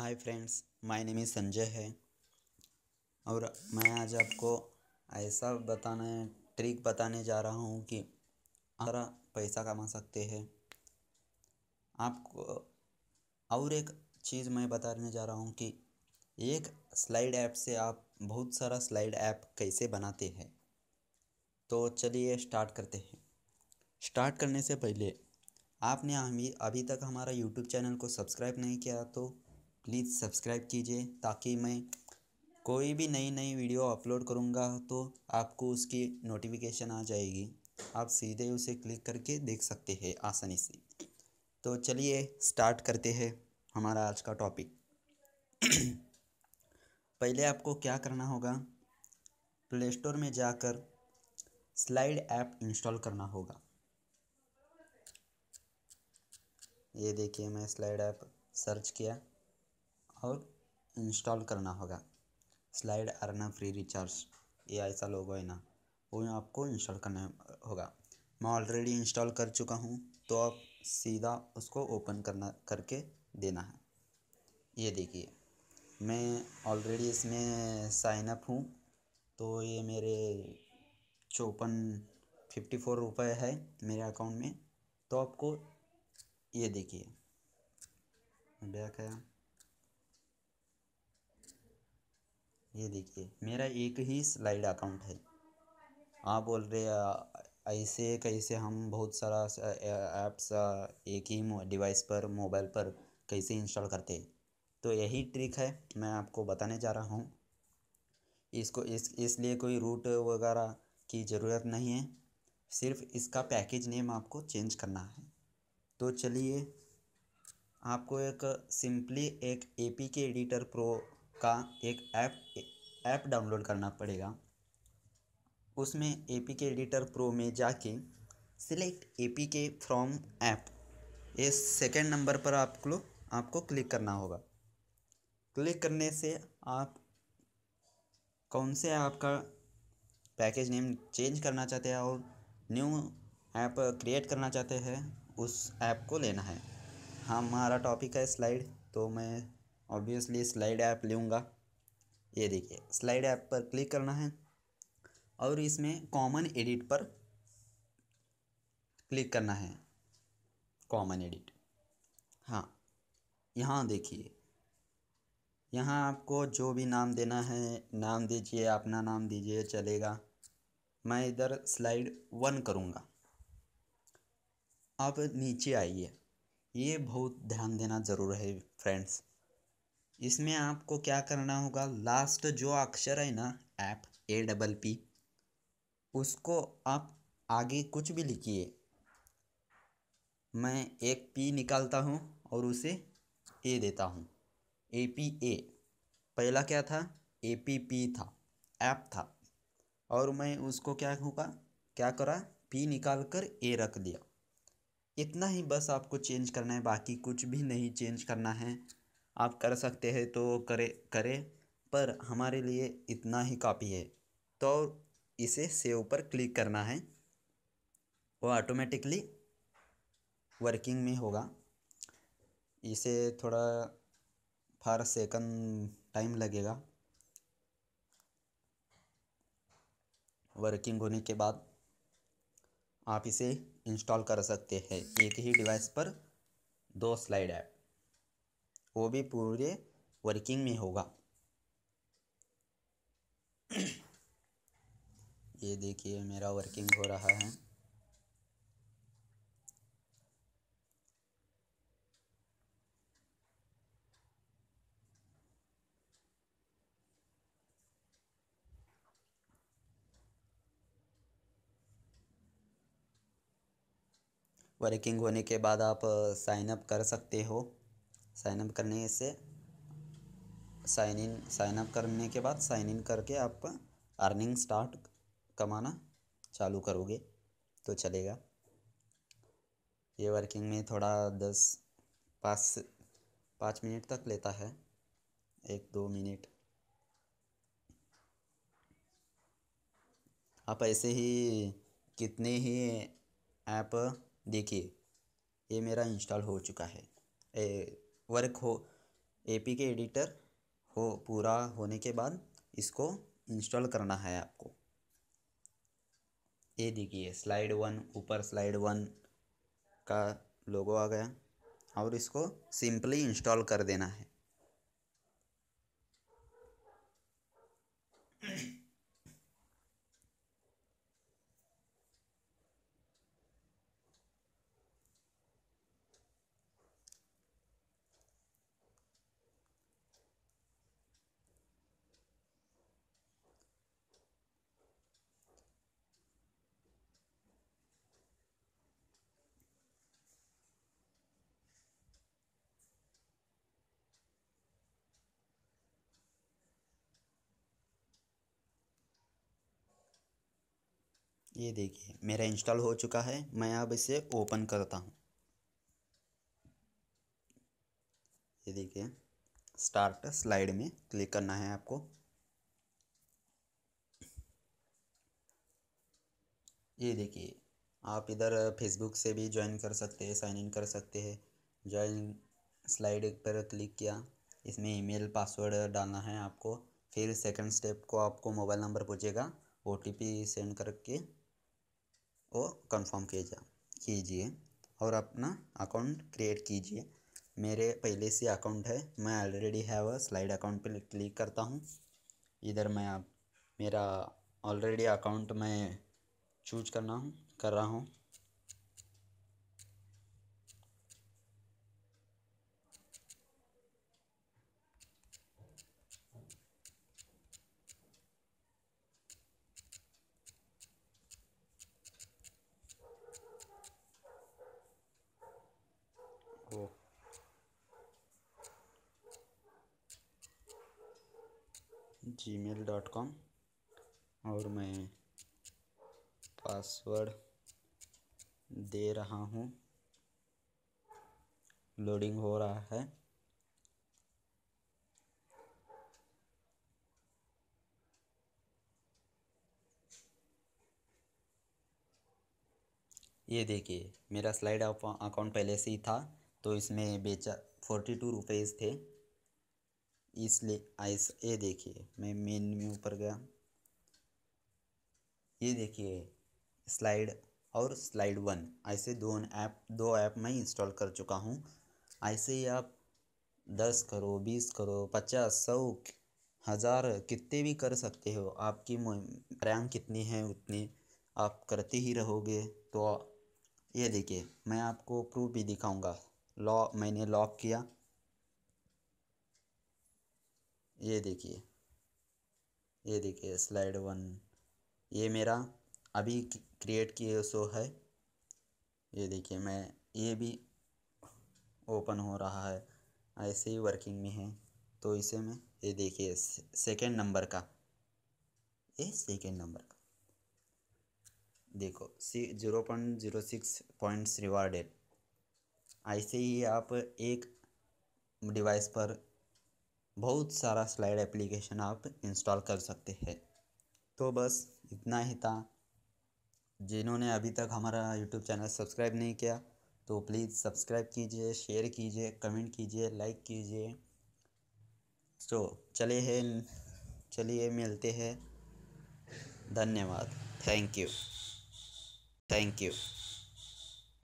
hi friends my name is Sanjay है और मैं आज आपको ऐसा बताने ट्रिक बताने जा रहा हूँ कि हमारा पैसा कमा सकते हैं आपको और एक चीज़ मैं बताने जा रहा हूँ कि एक स्लाइड ऐप से आप बहुत सारा स्लाइड ऐप कैसे बनाते हैं तो चलिए स्टार्ट करते हैं स्टार्ट करने से पहले आपने अभी अभी तक हमारा यूट्यूब चैनल को सब्सक्राइब नहीं किया तो प्लीज़ सब्सक्राइब कीजिए ताकि मैं कोई भी नई नई वीडियो अपलोड करूँगा तो आपको उसकी नोटिफिकेशन आ जाएगी आप सीधे उसे क्लिक करके देख सकते हैं आसानी से तो चलिए स्टार्ट करते हैं हमारा आज का टॉपिक पहले आपको क्या करना होगा प्ले स्टोर में जाकर स्लाइड ऐप इंस्टॉल करना होगा ये देखिए मैं स्लाइड ऐप सर्च किया और इंस्टॉल करना होगा स्लाइड आरना फ्री रिचार्ज ये ऐसा लोगो है ना वो आपको इंस्टॉल करना होगा मैं ऑलरेडी इंस्टॉल कर चुका हूँ तो आप सीधा उसको ओपन करना करके देना है ये देखिए मैं ऑलरेडी इसमें साइन अप हूँ तो ये मेरे चौपन फिफ्टी फोर रुपये है मेरे अकाउंट में तो आपको ये देखिए बैक है ये देखिए मेरा एक ही स्लाइड अकाउंट है आप बोल रहे ऐसे कैसे हम बहुत सारा ऐप्स एक ही डिवाइस पर मोबाइल पर कैसे इंस्टॉल करते हैं तो यही ट्रिक है मैं आपको बताने जा रहा हूँ इसको इस इसलिए कोई रूट वगैरह की ज़रूरत नहीं है सिर्फ इसका पैकेज नेम आपको चेंज करना है तो चलिए आपको एक सिंपली एक एपीके एडिटर प्रो का एक ऐप ऐप डाउनलोड करना पड़ेगा उसमें A P K editor pro में जाके select A P K from app ये सेकेंड नंबर पर आपको आपको क्लिक करना होगा क्लिक करने से आप कौन से आपका पैकेज नेम चेंज करना चाहते हैं और न्यू ऐप क्रिएट करना चाहते हैं उस ऐप को लेना है हाँ, हमारा टॉपिक है स्लाइड तो मैं ऑब्वियसली स्लाइड ऐप लूँगा ये देखिए स्लाइड ऐप पर क्लिक करना है और इसमें कॉमन एडिट पर क्लिक करना है कॉमन एडिट हाँ यहाँ देखिए यहाँ आपको जो भी नाम देना है नाम दीजिए अपना नाम दीजिए चलेगा मैं इधर स्लाइड वन करूँगा आप नीचे आइए ये बहुत ध्यान देना ज़रूर है फ्रेंड्स इसमें आपको क्या करना होगा लास्ट जो अक्षर है ना ऐप ए डबल पी उसको आप आगे कुछ भी लिखिए मैं एक पी निकालता हूँ और उसे ए देता हूँ ए पी ए पहला क्या था ए पी पी था ऐप था और मैं उसको क्या होगा क्या करा पी निकाल कर ए रख दिया इतना ही बस आपको चेंज करना है बाकी कुछ भी नहीं चेंज करना है आप कर सकते हैं तो करें करें पर हमारे लिए इतना ही काफ़ी है तो इसे सेव पर क्लिक करना है वो ऑटोमेटिकली वर्किंग में होगा इसे थोड़ा फार सेकंड टाइम लगेगा वर्किंग होने के बाद आप इसे इंस्टॉल कर सकते हैं एक ही डिवाइस पर दो स्लाइड ऐप वो भी पूरे वर्किंग में होगा ये देखिए मेरा वर्किंग हो रहा है वर्किंग होने के बाद आप साइन अप कर सकते हो साइन अप करने से साइन इन साइन अप करने के बाद साइन इन करके आप अर्निंग स्टार्ट कमाना चालू करोगे तो चलेगा ये वर्किंग में थोड़ा दस पाँच पाँच मिनट तक लेता है एक दो मिनट आप ऐसे ही कितने ही ऐप देखिए ये मेरा इंस्टॉल हो चुका है ए, वर्क हो ए पी के एडिटर हो पूरा होने के बाद इसको इंस्टॉल करना है आपको ये देखिए स्लाइड वन ऊपर स्लाइड वन का लोगो आ गया और इसको सिंपली इंस्टॉल कर देना है ये देखिए मेरा इंस्टॉल हो चुका है मैं अब इसे ओपन करता हूँ ये देखिए स्टार्ट स्लाइड में क्लिक करना है आपको ये देखिए आप इधर फेसबुक से भी ज्वाइन कर सकते हैं साइन इन कर सकते हैं ज्वाइन स्लाइड पर क्लिक किया इसमें ईमेल पासवर्ड डालना है आपको फिर सेकंड स्टेप को आपको मोबाइल नंबर पूछेगा ओ सेंड करके वो कंफर्म कीजिए कीजिए और अपना अकाउंट क्रिएट कीजिए मेरे पहले से अकाउंट है मैं ऑलरेडी हैव स्लाइड अकाउंट पर क्लिक करता हूँ इधर मैं आप मेरा ऑलरेडी अकाउंट मैं चूज करना हूँ कर रहा हूँ जी मेल डॉट कॉम और मैं पासवर्ड दे रहा हूँ लोडिंग हो रहा है ये देखिए मेरा स्लाइड अकाउंट पहले से ही था तो इसमें बेचा फोर्टी टू रुपीज़ थे इसलिए आइस ये देखिए मैं मेन में ऊपर गया ये देखिए स्लाइड और स्लाइड वन ऐसे दो ऐप दो ऐप मैं इंस्टॉल कर चुका हूँ ऐसे ही आप दस करो बीस करो पचास सौ हज़ार कितने भी कर सकते हो आपकी रैम कितनी है उतनी आप करते ही रहोगे तो ये देखिए मैं आपको प्रूफ भी दिखाऊंगा लॉ मैंने लॉक किया ये देखिए ये देखिए स्लाइड वन ये मेरा अभी क्रिएट किए सो है ये देखिए मैं ये भी ओपन हो रहा है ऐसे ही वर्किंग में है तो इसे मैं ये देखिए सेकेंड नंबर का ये सेकेंड नंबर का देखो C zero point zero six points rewarded ऐसे ही आप एक डिवाइस पर बहुत सारा स्लाइड एप्लीकेशन आप इंस्टॉल कर सकते हैं तो बस इतना ही था जिन्होंने अभी तक हमारा यूट्यूब चैनल सब्सक्राइब नहीं किया तो प्लीज़ सब्सक्राइब कीजिए शेयर कीजिए कमेंट कीजिए लाइक कीजिए तो चले है चलिए मिलते हैं धन्यवाद थैंक यू थैंक यू